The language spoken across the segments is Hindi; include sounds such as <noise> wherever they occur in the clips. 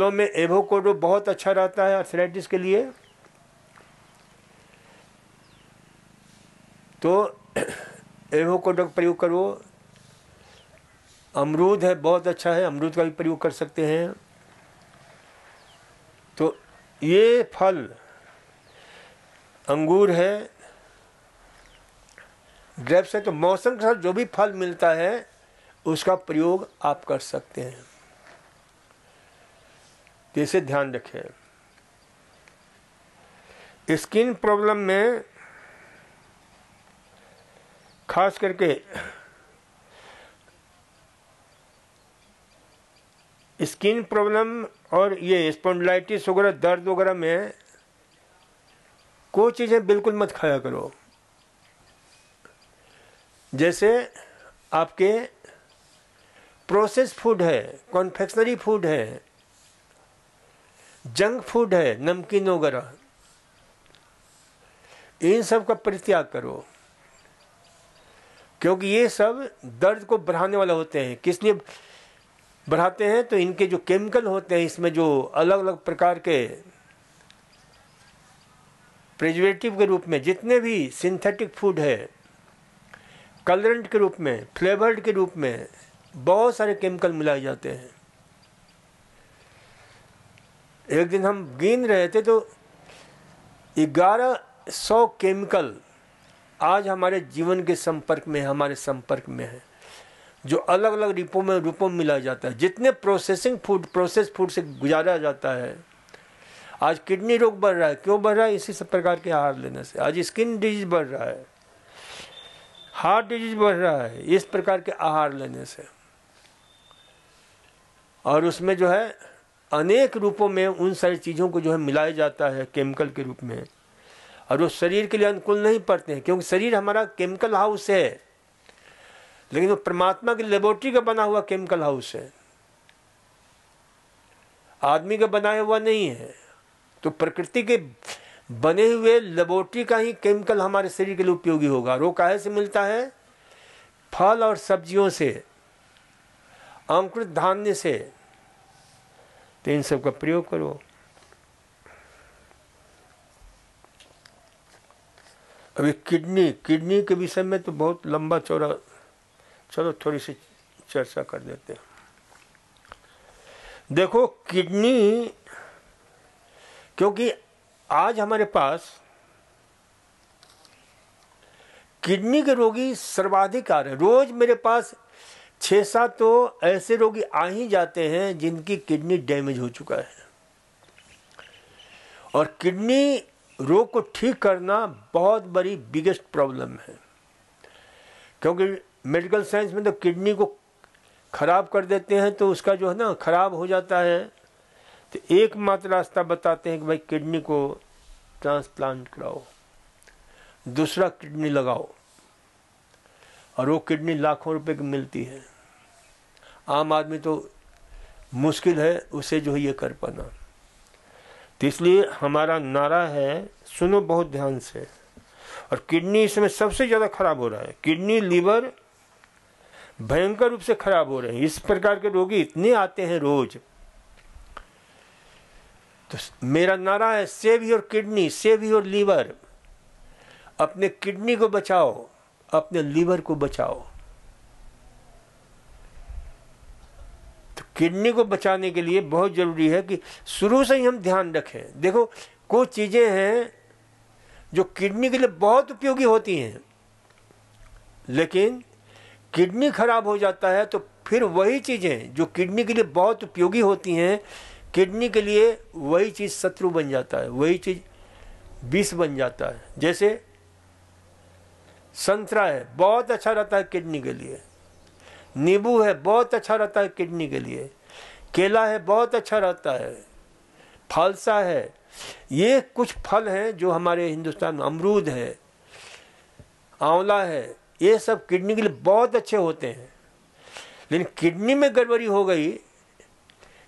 फलों में एवोकोडो बहुत अच्छा रहता है अर्थराइटिस के लिए तो <clears throat> एवोकोडो का प्रयोग करो अमरूद है बहुत अच्छा है अमरूद का भी प्रयोग कर सकते हैं तो ये फल अंगूर है ग्रेप्स है तो मौसम के साथ जो भी फल मिलता है उसका प्रयोग आप कर सकते हैं जैसे ध्यान रखें स्किन प्रॉब्लम में खास करके स्किन प्रॉब्लम और ये स्पॉन्डलाइटिस वगैरह दर्द वगैरह में कोई चीज़ें बिल्कुल मत खाया करो जैसे आपके प्रोसेस फूड है कॉन्फेक्शनरी फूड है जंक फूड है नमकीन वगैरह इन सब का परित्याग करो क्योंकि ये सब दर्द को बढ़ाने वाला होते हैं किसने बढ़ाते हैं तो इनके जो केमिकल होते हैं इसमें जो अलग अलग प्रकार के प्रिजर्वेटिव के रूप में जितने भी सिंथेटिक फूड है कलरेंट के रूप में फ्लेवर्ड के रूप में बहुत सारे केमिकल मिलाए जाते हैं एक दिन हम गिन रहे थे तो ग्यारह सौ केमिकल आज हमारे जीवन के संपर्क में हमारे संपर्क में है जो अलग अलग रूपों में रूपों में मिलाया जाता है जितने प्रोसेसिंग फूड प्रोसेस फूड से गुजारा जाता है आज किडनी रोग बढ़ रहा है क्यों बढ़ रहा है इसी सब प्रकार के आहार लेने से आज स्किन डिजीज बढ़ रहा है हार्ट डिजीज बढ़ रहा है इस प्रकार के आहार लेने से और उसमें जो है अनेक रूपों में उन सारी चीज़ों को जो है मिलाया जाता है केमिकल के रूप में और वो शरीर के लिए अनुकूल नहीं पड़ते हैं क्योंकि शरीर हमारा केमिकल हाउस है लेकिन वो परमात्मा की लेबोरेटरी का बना हुआ केमिकल हाउस है आदमी का बनाया हुआ नहीं है तो प्रकृति के बने हुए लेबोरेटरी का ही केमिकल हमारे शरीर के लिए उपयोगी होगा वो काहे से मिलता है फल और सब्जियों से अंकुरित धान्य से तो इन सब का प्रयोग करो अभी किडनी किडनी के विषय में तो बहुत लंबा चौड़ा चलो थोड़ी सी चर्चा कर देते हैं देखो किडनी क्योंकि आज हमारे पास किडनी के रोगी सर्वाधिक आ रहे हैं रोज मेरे पास छः सात तो ऐसे रोगी आ ही जाते हैं जिनकी किडनी डैमेज हो चुका है और किडनी रोग को ठीक करना बहुत बड़ी बिगेस्ट प्रॉब्लम है क्योंकि मेडिकल साइंस में तो किडनी को ख़राब कर देते हैं तो उसका जो है ना ख़राब हो जाता है तो एकमात्र रास्ता बताते हैं कि भाई किडनी को ट्रांसप्लांट कराओ दूसरा किडनी लगाओ और वो किडनी लाखों रुपए की मिलती है आम आदमी तो मुश्किल है उसे जो है ये कर पाना तो इसलिए हमारा नारा है सुनो बहुत ध्यान से और किडनी इसमें सबसे ज़्यादा खराब हो रहा है किडनी लीवर भयंकर रूप से खराब हो रहे हैं इस प्रकार के रोगी इतने आते हैं रोज तो मेरा नारा है save your kidney save your liver अपने किडनी को बचाओ अपने लीवर को बचाओ तो किडनी को बचाने के लिए बहुत जरूरी है कि शुरू से ही हम ध्यान रखें देखो कुछ चीज़ें हैं जो किडनी के लिए बहुत उपयोगी होती हैं लेकिन किडनी खराब हो जाता है तो फिर वही चीज़ें जो किडनी के लिए बहुत उपयोगी होती हैं किडनी के लिए वही चीज़ शत्रु बन जाता है वही चीज़ विष बन जाता है जैसे संतरा है बहुत अच्छा रहता है किडनी के लिए नींबू है बहुत अच्छा रहता है किडनी के लिए केला है बहुत अच्छा रहता है फालसा है ये कुछ फल हैं जो हमारे हिंदुस्तान में अमरूद है आंवला है ये सब किडनी के लिए बहुत अच्छे होते हैं लेकिन किडनी में गड़बड़ी हो गई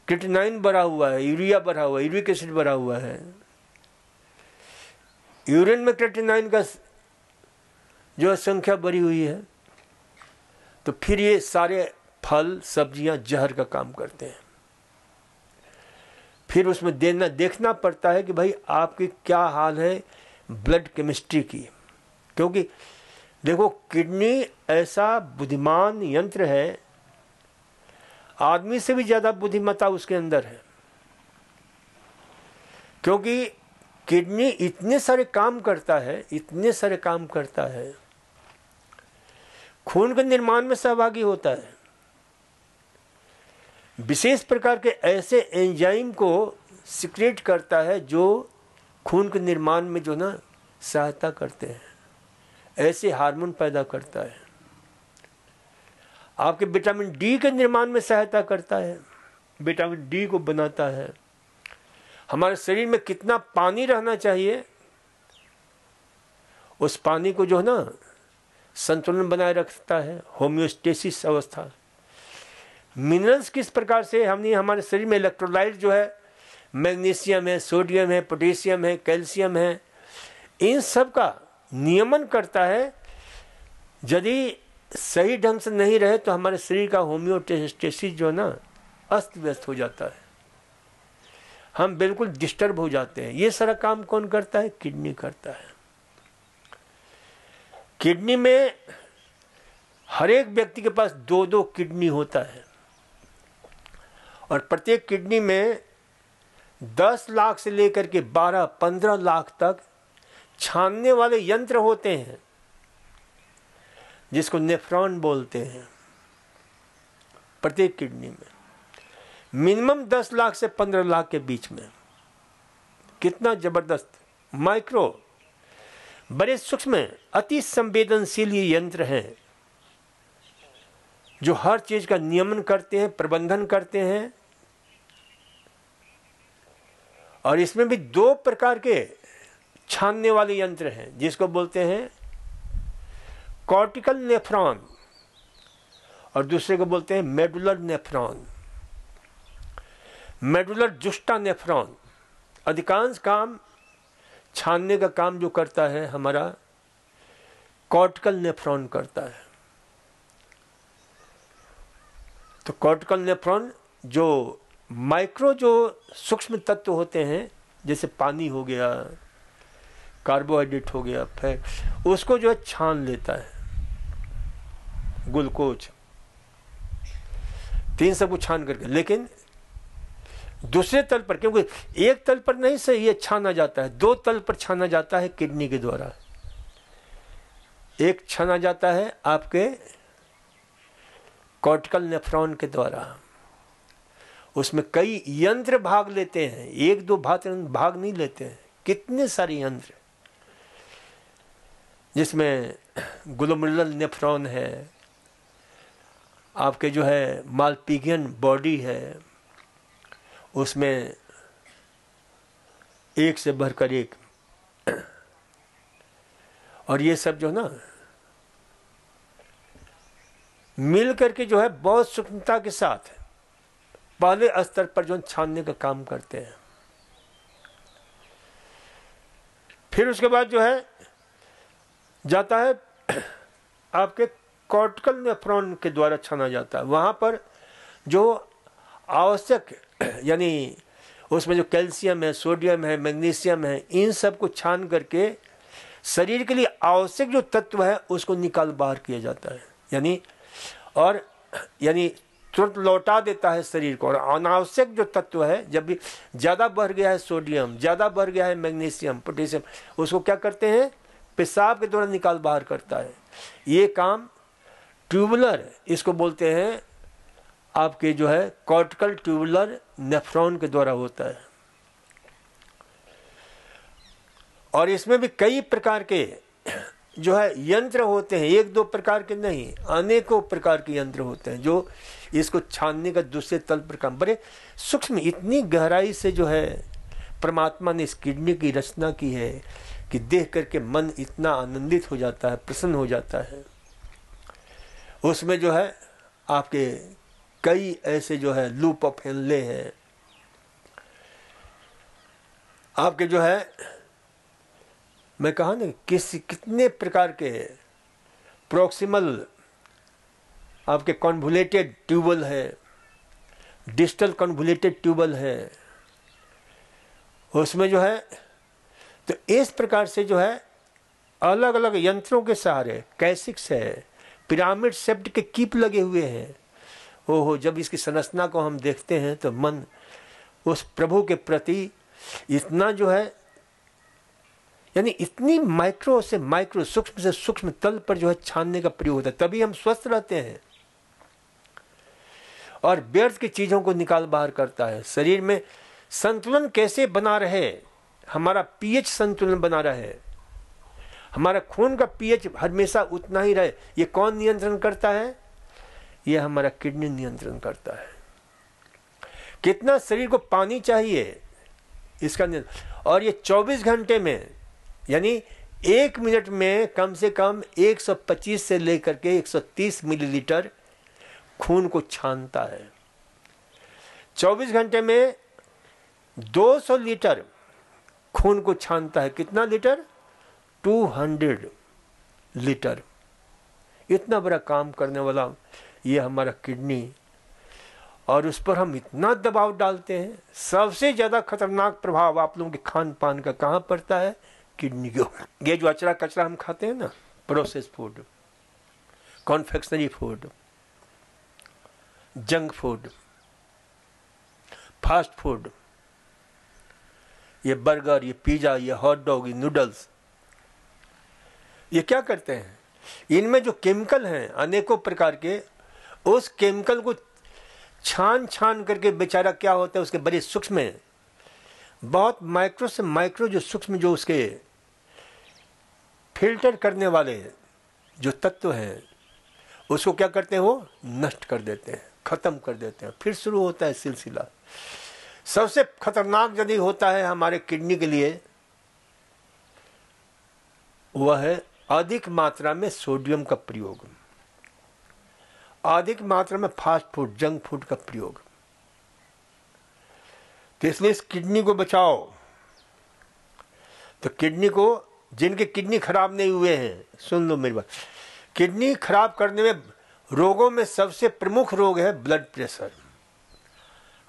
किटनाइन बढ़ा हुआ है यूरिया बढ़ा हुआ है यूरिक एसिड बढ़ा हुआ है यूरिन में क्रेटिनाइन का जो संख्या बढ़ी हुई है तो फिर ये सारे फल सब्जियां जहर का काम करते हैं फिर उसमें देना देखना पड़ता है कि भाई आपकी क्या हाल है ब्लड केमिस्ट्री की क्योंकि देखो किडनी ऐसा बुद्धिमान यंत्र है आदमी से भी ज़्यादा बुद्धिमत्ता उसके अंदर है क्योंकि किडनी इतने सारे काम करता है इतने सारे काम करता है खून के निर्माण में सहभागी होता है विशेष प्रकार के ऐसे एंजाइम को सिक्रेट करता है जो खून के निर्माण में जो ना सहायता करते हैं ऐसे हार्मोन पैदा करता है आपके विटामिन डी के निर्माण में सहायता करता है विटामिन डी को बनाता है हमारे शरीर में कितना पानी रहना चाहिए उस पानी को जो है ना संतुलन बनाए रखता है होम्योस्टेसिस अवस्था मिनरल्स किस प्रकार से हमने हमारे शरीर में इलेक्ट्रोलाइट जो है मैग्नीशियम है सोडियम है पोटेशियम है कैल्शियम है इन सब का नियमन करता है यदि सही ढंग से नहीं रहे तो हमारे शरीर का होम्योटेस्टेसिस जो है ना अस्त व्यस्त हो जाता है हम बिल्कुल डिस्टर्ब हो जाते हैं ये सारा काम कौन करता है किडनी करता है किडनी में हर एक व्यक्ति के पास दो दो किडनी होता है और प्रत्येक किडनी में 10 लाख से लेकर के 12 15 लाख तक छानने वाले यंत्र होते हैं जिसको नेफ्रॉन बोलते हैं प्रत्येक किडनी में मिनिमम 10 लाख से 15 लाख के बीच में कितना जबरदस्त माइक्रो बड़े सूक्ष्म अति संवेदनशील ये यंत्र हैं जो हर चीज का नियमन करते हैं प्रबंधन करते हैं और इसमें भी दो प्रकार के छानने वाले यंत्र हैं जिसको बोलते हैं कॉर्टिकल नेफ्रॉन और दूसरे को बोलते हैं medullar nephron medullar juxta nephron अधिकांश काम छानने का काम जो करता है हमारा कॉर्टिकल नेफ्रॉन करता है तो कॉर्टिकल नेफ्रॉन जो माइक्रो जो सूक्ष्म तत्व होते हैं जैसे पानी हो गया कार्बोहाइड्रेट हो गया फैट उसको जो है छान लेता है ग्लूकोज तीन सब को छान करके लेकिन दूसरे तल पर क्योंकि एक तल पर नहीं सही है छाना जाता है दो तल पर छाना जाता है किडनी के द्वारा एक छाना जाता है आपके कॉर्टिकल नेफ्रॉन के द्वारा उसमें कई यंत्र भाग लेते हैं एक दो भाग भाग नहीं लेते हैं कितने सारे यंत्र जिसमें ग्लोमुलर नेफ्रॉन है आपके जो है मालपीगियन बॉडी है उसमें एक से बढ़कर एक और ये सब जो है ना मिल करके जो है बहुत सूक्ष्मता के साथ पहले स्तर पर जो छानने का काम करते हैं फिर उसके बाद जो है जाता है आपके कॉर्टिकल नेफ्रॉन के द्वारा छाना जाता है वहां पर जो आवश्यक <clears throat> यानी उसमें जो कैल्शियम है सोडियम है मैग्नीशियम है इन सब को छान करके शरीर के लिए आवश्यक जो तत्व है उसको निकाल बाहर किया जाता है यानी और यानी तुरंत लौटा देता है शरीर को और अनावश्यक जो तत्व है जब भी ज़्यादा बढ़ गया है सोडियम ज़्यादा बढ़ गया है मैग्नीशियम पोटेशियम उसको क्या करते हैं पेशाब के द्वारा निकाल बाहर करता है ये काम ट्यूबुलर इसको बोलते हैं आपके जो है कॉर्टिकल ट्यूबुलर नेफ्रॉन के द्वारा होता है और इसमें भी कई प्रकार के जो है यंत्र होते हैं एक दो प्रकार के नहीं अनेकों प्रकार के यंत्र होते हैं जो इसको छानने का दूसरे तल पर काम बड़े सूक्ष्म इतनी गहराई से जो है परमात्मा ने इस किडनी की रचना की है कि देख करके मन इतना आनंदित हो जाता है प्रसन्न हो जाता है उसमें जो है आपके कई ऐसे जो है लूप फैलने हैं आपके जो है मैं कहा ना किस कितने प्रकार के प्रोक्सीमल आपके कॉन्वुलेटेड ट्यूबल है डिजिटल कॉन्वुलेटेड ट्यूबल है उसमें जो है तो इस प्रकार से जो है अलग अलग यंत्रों के सहारे कैसिक्स है पिरामिड सेप्ट के कीप लगे हुए हैं हो जब इसकी संरचना को हम देखते हैं तो मन उस प्रभु के प्रति इतना जो है यानी इतनी माइक्रो से माइक्रो सूक्ष्म से सूक्ष्म तल पर जो है छानने का प्रयोग होता है तभी हम स्वस्थ रहते हैं और व्यर्थ की चीजों को निकाल बाहर करता है शरीर में संतुलन कैसे बना रहे हमारा पीएच संतुलन बना रहे हमारा खून का पीएच हमेशा उतना ही रहे ये कौन नियंत्रण करता है यह हमारा किडनी नियंत्रण करता है कितना शरीर को पानी चाहिए इसका नियंत्रण और ये 24 घंटे में यानी एक मिनट में कम से कम 125 से लेकर के 130 मिलीलीटर खून को छानता है 24 घंटे में 200 लीटर खून को छानता है कितना लीटर 200 लीटर इतना बड़ा काम करने वाला ये हमारा किडनी और उस पर हम इतना दबाव डालते हैं सबसे ज़्यादा खतरनाक प्रभाव आप लोगों के खान पान का कहाँ पड़ता है किडनी को ये जो अचरा कचरा हम खाते हैं ना process food confectionery food junk food fast food ये बर्गर ये पिज़्ज़ा ये हॉट डॉग ये नूडल्स ये क्या करते हैं इनमें जो केमिकल हैं अनेकों प्रकार के उस केमिकल को छान छान करके बेचारा क्या होता है उसके बड़े सूक्ष्म में बहुत माइक्रो से माइक्रो जो सूक्ष्म जो उसके फिल्टर करने वाले जो तत्व हैं उसको क्या करते हैं वो नष्ट कर देते हैं ख़त्म कर देते हैं फिर शुरू होता है सिलसिला सबसे खतरनाक यदि होता है हमारे किडनी के लिए वह है अधिक मात्रा में सोडियम का प्रयोग अधिक मात्रा में फास्ट फूड जंक फूड का प्रयोग तो इसलिए इस किडनी को बचाओ तो किडनी को जिनके किडनी खराब नहीं हुए हैं सुन लो मेरी बात किडनी खराब करने में रोगों में सबसे प्रमुख रोग है blood pressure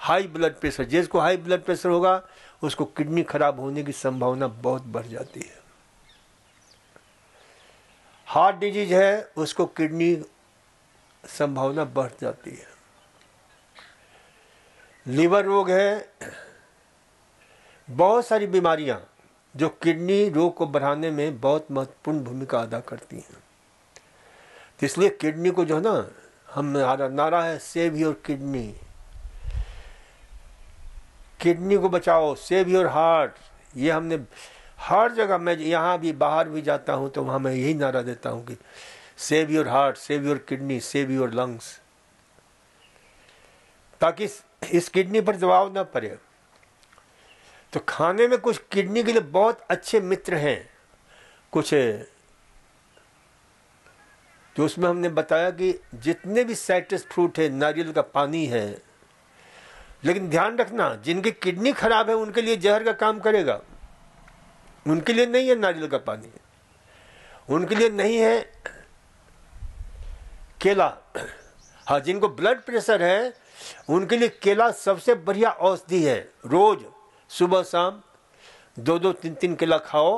high blood pressure जिसको हाई ब्लड प्रेशर होगा उसको किडनी खराब होने की संभावना बहुत बढ़ जाती है हार्ट डिजीज है उसको किडनी संभावना बढ़ जाती है लीवर रोग है बहुत सारी बीमारियां जो किडनी रोग को बढ़ाने में बहुत महत्वपूर्ण भूमिका अदा करती हैं तो इसलिए किडनी को जो है ना हम हमारा नारा है सेव योर किडनी किडनी को बचाओ सेव योर हार्ट ये हमने हर जगह मैं यहाँ भी बाहर भी जाता हूँ तो वहाँ मैं यही नारा देता हूँ कि save your heart save your kidney save your lungs ताकि इस किडनी पर दबाव ना पड़े तो खाने में कुछ किडनी के लिए बहुत अच्छे मित्र हैं कुछ तो उसमें हमने बताया कि जितने भी साइट्रस फ्रूट है नारियल का पानी है लेकिन ध्यान रखना जिनकी किडनी खराब है उनके लिए जहर का काम करेगा उनके लिए नहीं है नारियल का पानी उनके लिए नहीं है केला हाँ जिनको ब्लड प्रेशर है उनके लिए केला सबसे बढ़िया औषधि है रोज सुबह शाम दो दो तीन तीन केला खाओ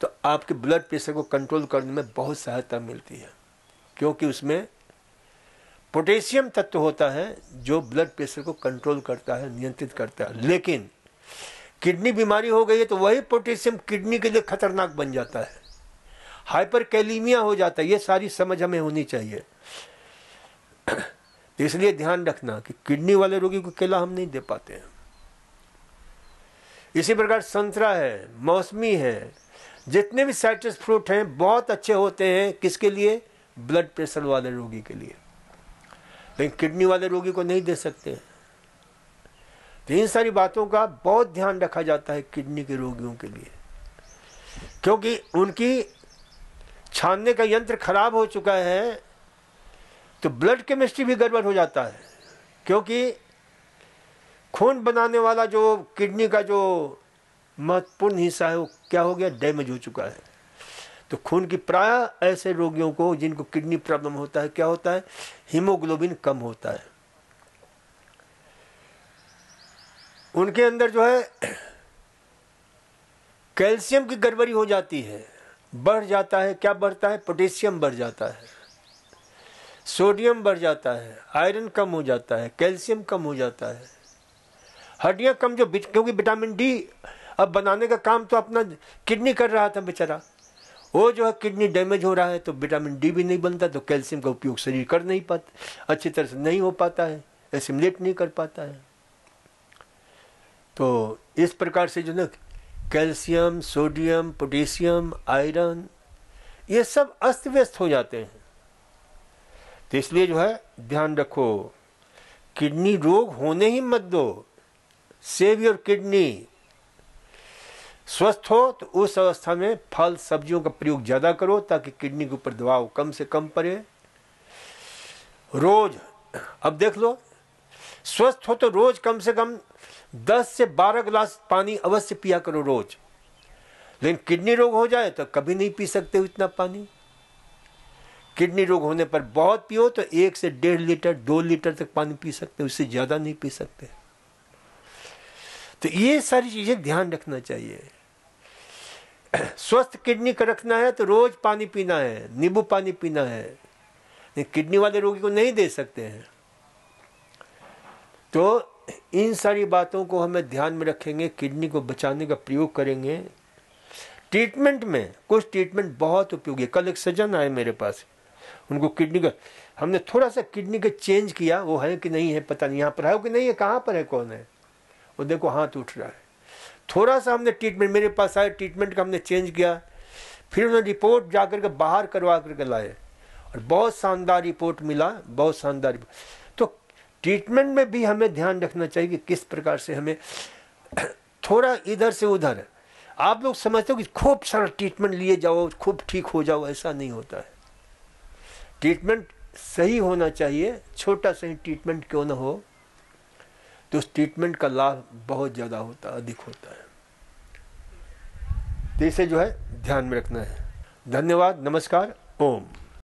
तो आपके ब्लड प्रेशर को कंट्रोल करने में बहुत सहायता मिलती है क्योंकि उसमें पोटेशियम तत्व होता है जो ब्लड प्रेशर को कंट्रोल करता है नियंत्रित करता है लेकिन किडनी बीमारी हो गई है तो वही पोटेशियम किडनी के लिए खतरनाक बन जाता है हाइपर कैलीमिया हो जाता है ये सारी समझ हमें होनी चाहिए तो इसलिए ध्यान रखना कि किडनी वाले रोगी को केला हम नहीं दे पाते हैं इसी प्रकार संतरा है मौसमी है जितने भी साइट्रस फ्रूट हैं बहुत अच्छे होते हैं किसके लिए ब्लड प्रेशर वाले रोगी के लिए लेकिन किडनी वाले रोगी को नहीं दे सकते तो इन सारी बातों का बहुत ध्यान रखा जाता है किडनी के रोगियों के लिए क्योंकि उनकी छानने का यंत्र खराब हो चुका है तो ब्लड केमिस्ट्री भी गड़बड़ हो जाता है क्योंकि खून बनाने वाला जो किडनी का जो महत्वपूर्ण हिस्सा है वो क्या हो गया डैमेज हो चुका है तो खून की प्राय ऐसे रोगियों को जिनको किडनी प्रॉब्लम होता है क्या होता है हीमोग्लोबिन कम होता है उनके अंदर जो है कैल्शियम <coughs> की गड़बड़ी हो जाती है बढ़ जाता है क्या बढ़ता है पोटेशियम बढ़ जाता है सोडियम बढ़ जाता है आयरन कम हो जाता है कैल्शियम कम हो जाता है हड्डियाँ कम जो क्योंकि विटामिन डी अब बनाने का काम तो अपना किडनी कर रहा था बेचारा वो जो है किडनी डैमेज हो रहा है तो विटामिन डी भी नहीं बनता तो कैल्शियम का उपयोग शरीर कर नहीं पाता अच्छी तरह से नहीं हो पाता है एसिमुलेट नहीं कर पाता है तो इस प्रकार से जो ना कैल्शियम सोडियम पोटेशियम आयरन ये सब अस्त व्यस्त हो जाते हैं तो इसलिए जो है ध्यान रखो किडनी रोग होने ही मत दो सेव योर किडनी स्वस्थ हो तो उस अवस्था में फल सब्जियों का प्रयोग ज़्यादा करो ताकि किडनी के ऊपर दबाव कम से कम पड़े रोज अब देख लो स्वस्थ हो तो रोज कम से कम 10 से 12 गिलास पानी अवश्य पिया करो रोज लेकिन किडनी रोग हो जाए तो कभी नहीं पी सकते हो इतना पानी किडनी रोग होने पर बहुत पियो तो एक से डेढ़ लीटर दो लीटर तक पानी पी सकते हो उससे ज़्यादा नहीं पी सकते तो ये सारी चीज़ें ध्यान रखना चाहिए स्वस्थ किडनी का रखना है तो रोज पानी पीना है नींबू पानी पीना है किडनी वाले रोगी को नहीं दे सकते हैं तो इन सारी बातों को हमें ध्यान में रखेंगे किडनी को बचाने का प्रयोग करेंगे ट्रीटमेंट में कुछ ट्रीटमेंट बहुत उपयोगी कल एक सज्जन आए मेरे पास उनको किडनी का हमने थोड़ा सा किडनी का चेंज किया वो है कि नहीं है पता नहीं यहाँ पर है कि नहीं है कहाँ पर है कौन है वो देखो हाथ उठ रहा है थोड़ा सा हमने ट्रीटमेंट मेरे पास आए ट्रीटमेंट का हमने चेंज किया फिर उन्होंने रिपोर्ट जा करके बाहर करवा करके लाए और बहुत शानदार रिपोर्ट मिला बहुत शानदार रिपोर्ट ट्रीटमेंट में भी हमें ध्यान रखना चाहिए कि किस प्रकार से हमें थोड़ा इधर से उधर आप लोग समझते हो कि खूब सारा ट्रीटमेंट लिए जाओ खूब ठीक हो जाओ ऐसा नहीं होता है ट्रीटमेंट सही होना चाहिए छोटा सही ट्रीटमेंट क्यों ना हो तो उस ट्रीटमेंट का लाभ बहुत ज़्यादा होता है अधिक होता है तो इसे जो है ध्यान में रखना है धन्यवाद नमस्कार ओम